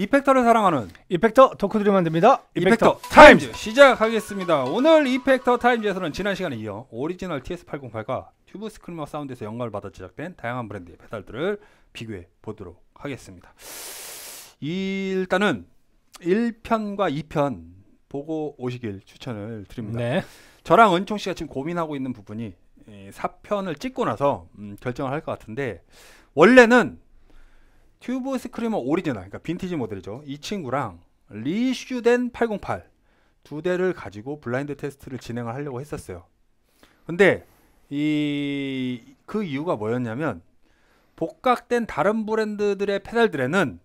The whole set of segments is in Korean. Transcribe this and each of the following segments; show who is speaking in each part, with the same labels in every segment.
Speaker 1: 이펙터를 사랑하는 이펙터 토후들이 만듭니다. 이펙터, 이펙터
Speaker 2: 타임즈. 타임즈 시작하겠습니다. 오늘 이펙터 타임즈에서는 지난 시간에 이어 오리지널 TS808과 튜브 스크리머 사운드에서 영감을 받아 제작된 다양한 브랜드의 페달들을 비교해 보도록 하겠습니다. 일단은 1편과 2편 보고 오시길 추천을 드립니다. 네. 저랑 은총 씨가 지금 고민하고 있는 부분이 4편을 예, 찍고 나서 음, 결정을 할 것 같은데 원래는 튜브 스크리머 오리지널, 그러니까 빈티지 모델이죠. 이 친구랑 리슈된 808 두 대를 가지고 블라인드 테스트를 진행을 하려고 했었어요. 근데 이 그 이유가 뭐였냐면 복각된 다른 브랜드들의 페달들에는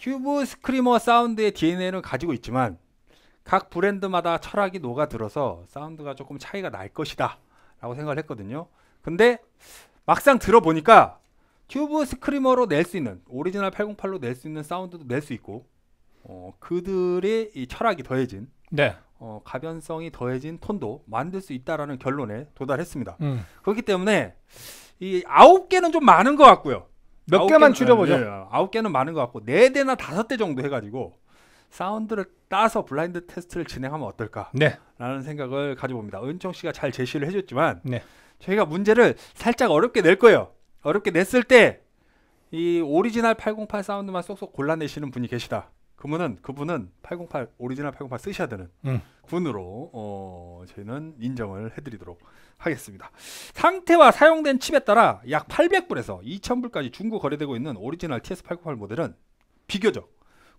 Speaker 2: 튜브 스크리머 사운드의 DNA를 가지고 있지만 각 브랜드마다 철학이 녹아들어서 사운드가 조금 차이가 날 것이다 라고 생각을 했거든요. 근데 막상 들어보니까 튜브 스크리머로 낼 수 있는 오리지널 808로 낼 수 있는 사운드도 낼 수 있고 어, 그들의 이 철학이 더해진 네. 어, 가변성이 더해진 톤도 만들 수 있다라는 결론에 도달했습니다. 음. 그렇기 때문에 이 아홉 개는 좀 많은 것 같고요. 몇 개만 줄여보죠. 예, 예, 아홉 개는 많은 것 같고 네 대나 다섯 대 정도 해가지고 사운드를 따서 블라인드 테스트를 진행하면 어떨까라는 네. 생각을 가져봅니다. 은총 씨가 잘 제시를 해줬지만 네. 저희가 문제를 살짝 어렵게 낼 거예요. 어렵게 냈을 때 이 오리지널 808 사운드만 쏙쏙 골라내시는 분이 계시다. 그분은 그분은 808 오리지널 808 쓰셔야 되는 음. 군으로 어, 저희는 인정을 해드리도록 하겠습니다. 상태와 사용된 칩에 따라 약 800불에서 2,000불까지 중고 거래되고 있는 오리지널 TS808 모델은 비교적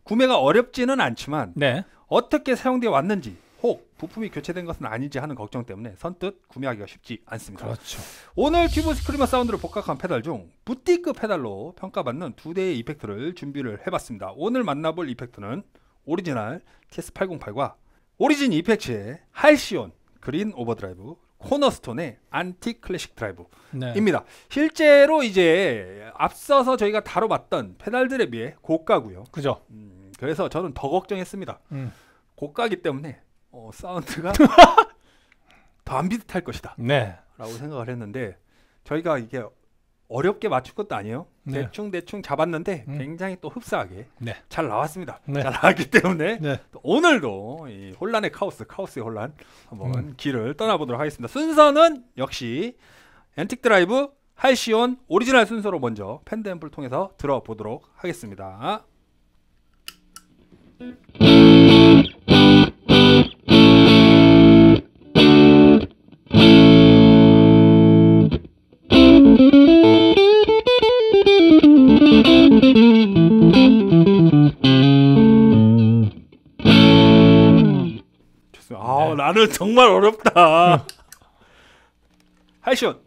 Speaker 2: 구매가 어렵지는 않지만 네. 어떻게 사용되어 왔는지 혹 부품이 교체된 것은 아닌지 하는 걱정 때문에 선뜻 구매하기가 쉽지 않습니다. 그렇죠. 오늘 튜브 스크리머 사운드를 복각한 페달 중 부티크 페달로 평가받는 두 대의 이펙트를 준비를 해봤습니다. 오늘 만나볼 이펙트는 오리지널 TS808과 오리진 이펙트의 할시온 그린 오버드라이브 코너스톤의 안티 클래식 드라이브입니다. 네. 실제로 이제 앞서서 저희가 다뤄봤던 페달들에 비해 고가고요. 그죠. 음, 그래서 저는 더 걱정했습니다. 음. 고가기 때문에 어, 사운드가 더 안 비슷할 것이다. 네. 라고 생각을 했는데 저희가 이게 어렵게 맞춘 것도 아니에요. 네. 대충 대충 잡았는데 음. 굉장히 또 흡사하게 네. 잘 나왔습니다. 네. 잘 나왔기 때문에 네. 오늘도 이 혼란의 카오스, 카오스의 혼란 한번 음. 길을 떠나보도록 하겠습니다. 순서는 역시 앤틱 드라이브 할시온 오리지널 순서로 먼저 팬드플 통해서 들어보도록 하겠습니다. 아, 네. 나는 정말 어렵다. 음. 하이션.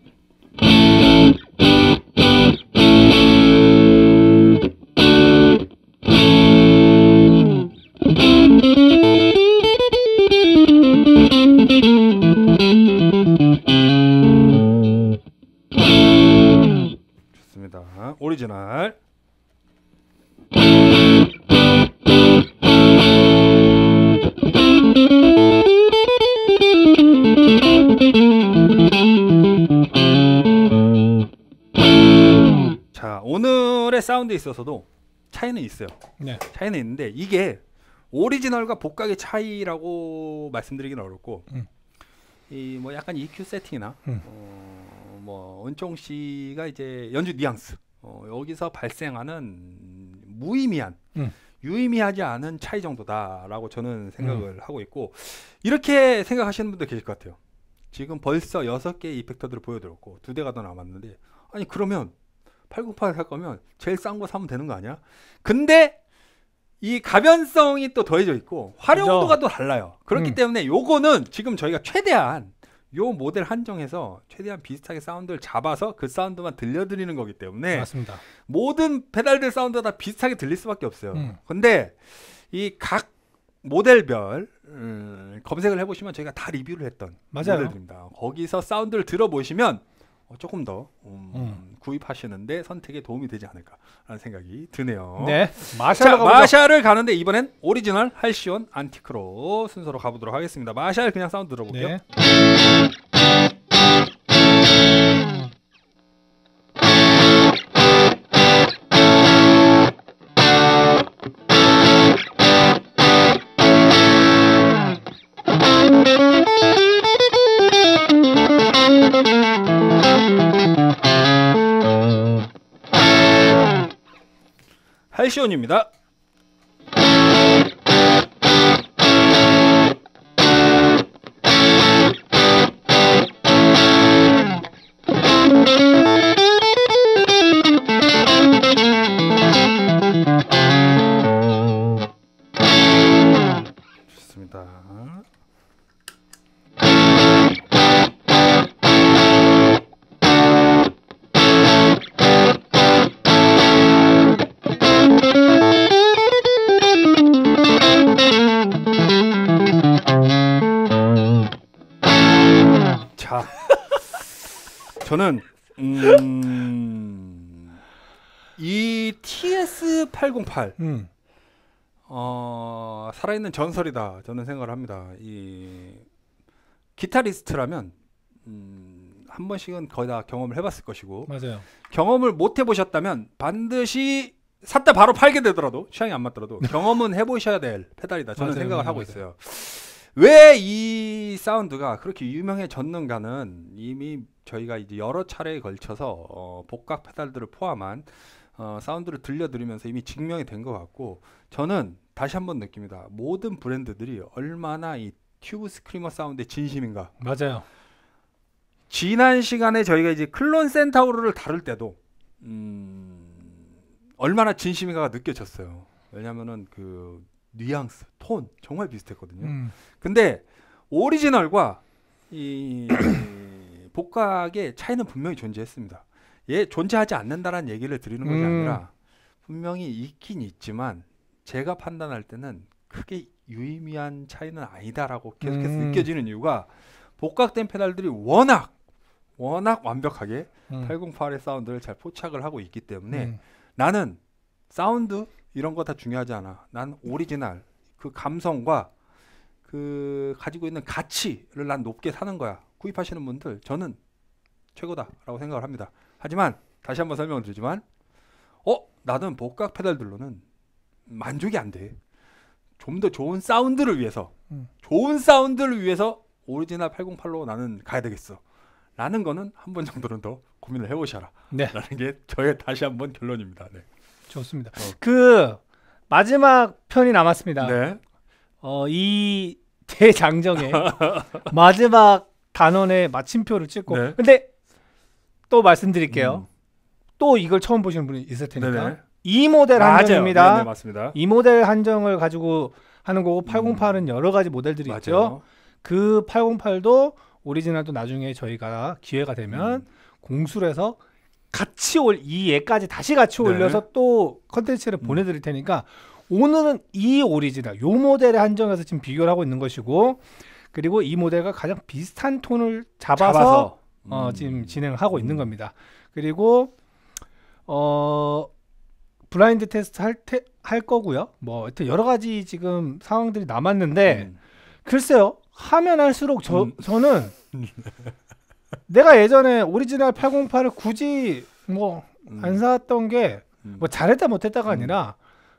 Speaker 2: 자 오늘의 사운드에 있어서도 차이는 있어요. 네. 차이는 있는데 이게 오리지널과 복각의 차이라고 말씀드리기는 어렵고 음. 이뭐 약간 EQ 세팅이나 음. 어, 뭐 은총 씨가 이제 연주 뉘앙스 어, 여기서 발생하는 무의미한 음. 유의미하지 않은 차이 정도다라고 저는 생각을 음. 하고 있고 이렇게 생각하시는 분도 계실 것 같아요. 지금 벌써 여섯 개의 이펙터들을 보여드렸고 두 대가 더 남았는데 아니 그러면 898을 살 거면 제일 싼 거 사면 되는 거 아니야? 근데 이 가변성이 또 더해져 있고 활용도가 그죠. 또 달라요. 그렇기 음. 때문에 요거는 지금 저희가 최대한 요 모델 한정해서 최대한 비슷하게 사운드를 잡아서 그 사운드만 들려드리는 거기 때문에 맞습니다. 모든 페달들 사운드가 다 비슷하게 들릴 수밖에 없어요. 음. 근데 이 각 모델별 음, 검색을 해보시면 저희가 다 리뷰를 했던 맞아요. 모델들입니다. 거기서 사운드를 들어보시면 어, 조금 더 음, 음. 구입하시는데 선택에 도움이 되지 않을까라는 생각이 드네요. 네, 마샬 마샬을 가는데 이번엔 오리지널 할시온 안티크로 순서로 가보도록 하겠습니다. 마샬 그냥 사운드 들어볼게요. 네. 할시온입니다. 저는 음, 이 TS808 음. 어, 살아있는 전설이다 저는 생각을 합니다. 이 기타리스트라면 음, 한 번씩은 거의 다 경험을 해봤을 것이고 맞아요. 경험을 못 해보셨다면 반드시 샀다 바로 팔게 되더라도 취향이 안 맞더라도 경험은 해보셔야 될 페달이다 저는 맞아요, 생각을 하고 있어요. 왜 이 사운드가 그렇게 유명해졌는가는 이미 저희가 이제 여러 차례에 걸쳐서 어, 복각 페달들을 포함한 어, 사운드를 들려드리면서 이미 증명이 된 것 같고 저는 다시 한번 느낍니다. 모든 브랜드들이 얼마나 이 튜브 스크리머 사운드에 진심인가. 맞아요. 지난 시간에 저희가 이제 클론 센타우르를 다룰 때도 음, 얼마나 진심인가가 느껴졌어요. 왜냐면은 그 뉘앙스, 톤 정말 비슷했거든요. 음. 근데 오리지널과 이 복각의 차이는 분명히 존재했습니다. 예, 존재하지 않는다라는 얘기를 드리는 것이 음. 아니라 분명히 있긴 있지만 제가 판단할 때는 크게 유의미한 차이는 아니다라고 계속해서 음. 느껴지는 이유가 복각된 페달들이 워낙 워낙 완벽하게 음. 808의 사운드를 잘 포착을 하고 있기 때문에 음. 나는 사운드 이런 거 다 중요하지 않아. 난 오리지널 그 감성과 그 가지고 있는 가치를 난 높게 사는 거야. 구입하시는 분들 저는 최고다라고 생각을 합니다. 하지만 다시 한번 설명을 드리지만 어 나는 복각 페달들로는 만족이 안 돼. 좀 더 좋은 사운드를 위해서 음. 좋은 사운드를 위해서 오리지널 808로 나는 가야 되겠어. 라는 거는 한 번 정도는 더 고민을 해보셔라. 네. 라는 게 저의 다시 한번 결론입니다. 네.
Speaker 1: 좋습니다. 어. 그 마지막 편이 남았습니다. 네. 어, 이 대장정의 마지막 단원에 마침표를 찍고. 네. 근데 또 말씀드릴게요. 음. 또 이걸 처음 보시는 분이 있을 테니까. 네네. 이 모델 한정입니다. 네네, 맞습니다. 이 모델 한정을 가지고 하는 거고 808은 음. 여러 가지 모델들이 맞아요. 있죠. 그 808도 오리지널도 나중에 저희가 기회가 되면 음. 공수해서 같이 올이 예까지 다시 같이 네. 올려서 네. 또 컨텐츠를 음. 보내드릴 테니까 오늘은 이 오리지널 요 모델의 한정에서 지금 비교를 하고 있는 것이고 그리고 이 모델과 가장 비슷한 톤을 잡아서, 잡아서. 어, 음. 어, 지금 진행하고 있는 음. 겁니다. 그리고 어 블라인드 테스트 할, 테, 할 거고요. 뭐 하여튼 여러 가지 지금 상황들이 남았는데 음. 글쎄요. 하면 할수록 저 음. 저는 내가 예전에 오리지널 808을 굳이 뭐안 음. 사왔던 게뭐 음. 잘했다 못했다가 아니라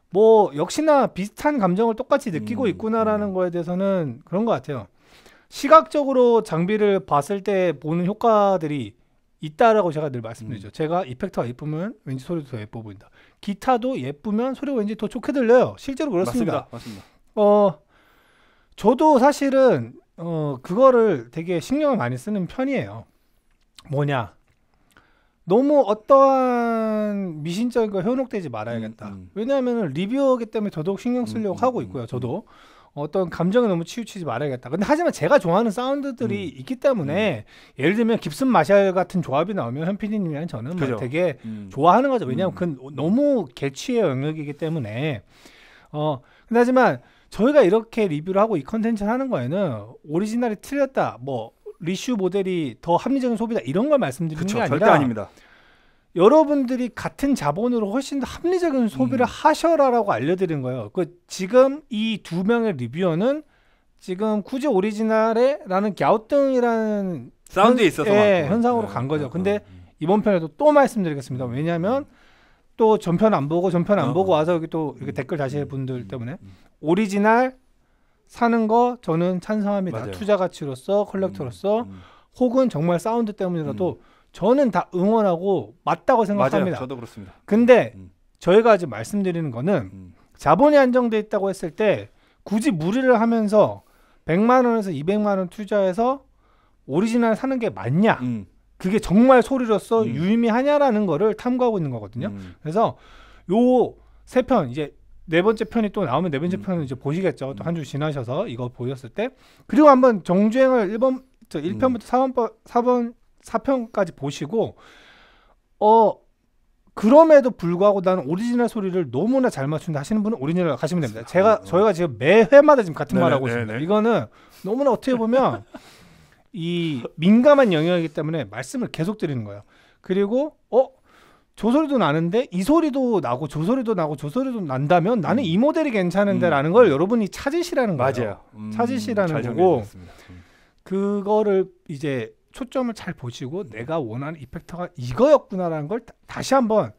Speaker 1: 뭐 역시나 비슷한 감정을 똑같이 느끼고 있구나라는 거에 대해서는 그런 것 같아요. 시각적으로 장비를 봤을 때 보는 효과들이 있다라고 제가 늘 말씀드리죠. 음. 제가 이펙터가 예쁘면 왠지 소리도 더 예뻐 보인다. 기타도 예쁘면 소리가 왠지 더 좋게 들려요. 실제로 그렇습니다. 맞습니다. 맞습니다. 어, 저도 사실은 어, 그거를 되게 신경을 많이 쓰는 편이에요. 뭐냐? 너무 어떠한 미신적인 거 현혹되지 말아야겠다. 음, 음. 왜냐하면 리뷰어기 때문에 저도 신경 쓰려고 음, 음, 하고 있고요. 음, 저도 어떤 감정에 너무 치우치지 말아야겠다. 근데 하지만 제가 좋아하는 사운드들이 음. 있기 때문에 음. 예를 들면 깁슨 마샬 같은 조합이 나오면 현피디님이랑 저는 그 되게 음. 좋아하는 거죠. 왜냐하면 음. 그건 음. 너무 개취의 영역이기 때문에 어 근데 하지만 저희가 이렇게 리뷰를 하고 이 컨텐츠를 하는 거에는 오리지널이 틀렸다 뭐 리슈 모델이 더 합리적인 소비다 이런 걸 말씀드리는 그쵸, 게 아니라 절대 아닙니다. 여러분들이 같은 자본으로 훨씬 더 합리적인 소비를 음. 하셔라라고 알려드린 거예요. 그 지금 이 두 명의 리뷰어는 지금 굳이 오리지널에라는 갸우뚱이라는 사운드에 있어서 예, 현상으로 간 네. 거죠. 음, 근데 음, 음. 이번 편에도 또 말씀드리겠습니다. 음, 왜냐하면 또 전편 안 보고 전편 안 어. 보고 와서 여기 또 이렇게 음. 댓글 다시 해 분들 때문에 오리지널 사는 거 저는 찬성합니다. 맞아요. 투자 가치로서 컬렉터로서 혹은 정말 사운드 때문이라도 저는 다 응원하고 맞다고 생각합니다. 맞아요. 저도 그렇습니다. 근데 음, 음. 저희가 아직 말씀드리는 거는 음. 자본이 안정돼 있다고 했을 때 굳이 무리를 하면서 100만 원에서 200만 원 투자해서 오리지널 사는 게 맞냐? 음. 그게 정말 소리로서 음. 유의미하냐라는 거를 탐구하고 있는 거거든요. 음. 그래서 요 세편 이제 네 번째 편이 또 나오면 네 번째 편은 이제 보시겠죠. 또 한 주 지나셔서 이거 보셨을 때 그리고 한번 정주행을 1번 1편부터 음. 4번 4번 사편까지 보시고 어 그럼에도 불구하고 나는 오리지널 소리를 너무나 잘 맞춘다 하시는 분은 오리지널 가시면 됩니다. 제가 저희가 지금 매 회마다 지금 같은 말 하고 있습니다. 이거는 너무나 어떻게 보면 이 민감한 영역이기 때문에 말씀을 계속 드리는 거예요. 그리고 어? 저 소리도 나는데 이 소리도 나고 저 소리도 나고 저 소리도 난다면 나는 이 음. 모델이 괜찮은데라는 음. 걸 여러분이 찾으시라는 거예요. 맞아요. 음, 찾으시라는 거고 음. 그거를 이제 초점을 잘 보시고 내가 원하는 이펙터가 이거였구나라는 걸 다시 한번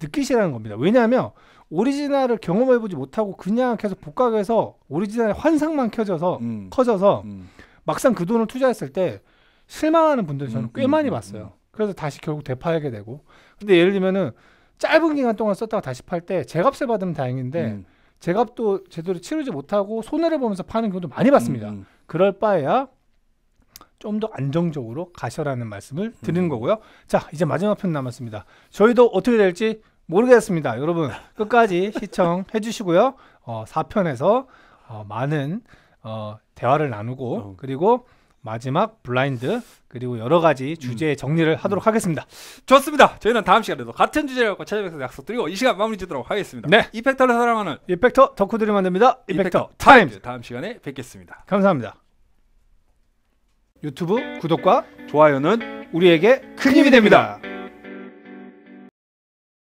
Speaker 1: 느끼시라는 겁니다. 왜냐하면 오리지널을 경험해보지 못하고 그냥 계속 복각에서 오리지널의 환상만 켜져서 음. 커져서 음. 막상 그 돈을 투자했을 때 실망하는 분들 저는 음, 꽤 음, 많이 음, 봤어요. 음. 그래서 다시 결국 되팔게 되고 근데 예를 들면은 짧은 기간 동안 썼다가 다시 팔 때 제값을 받으면 다행인데 제값도 제대로 치르지 못하고 손해를 보면서 파는 경우도 많이 봤습니다. 그럴 바에야 좀더 안정적으로 가셔라는 말씀을 음. 드리는 음. 거고요. 자, 이제 마지막 편 남았습니다. 저희도 어떻게 될지 모르겠습니다. 여러분 끝까지 시청해 주시고요. 어, 4편에서 어, 많은 어, 대화를 나누고 어. 그리고 마지막 블라인드 그리고 여러 가지 음. 주제 음. 정리를 하도록 음. 하겠습니다.
Speaker 2: 좋습니다. 저희는 다음 시간에도 같은 주제를 갖고 찾아뵙겠습니다. 약속드리고 이 시간 마무리 짓도록 하겠습니다. 네. 이펙터를 사랑하는 이펙터 덕후들이
Speaker 1: 만듭니다. 이펙터, 이펙터 타임즈.
Speaker 2: 다음 시간에 뵙겠습니다. 감사합니다. 유튜브 구독과 좋아요는 우리에게 큰 힘이 됩니다.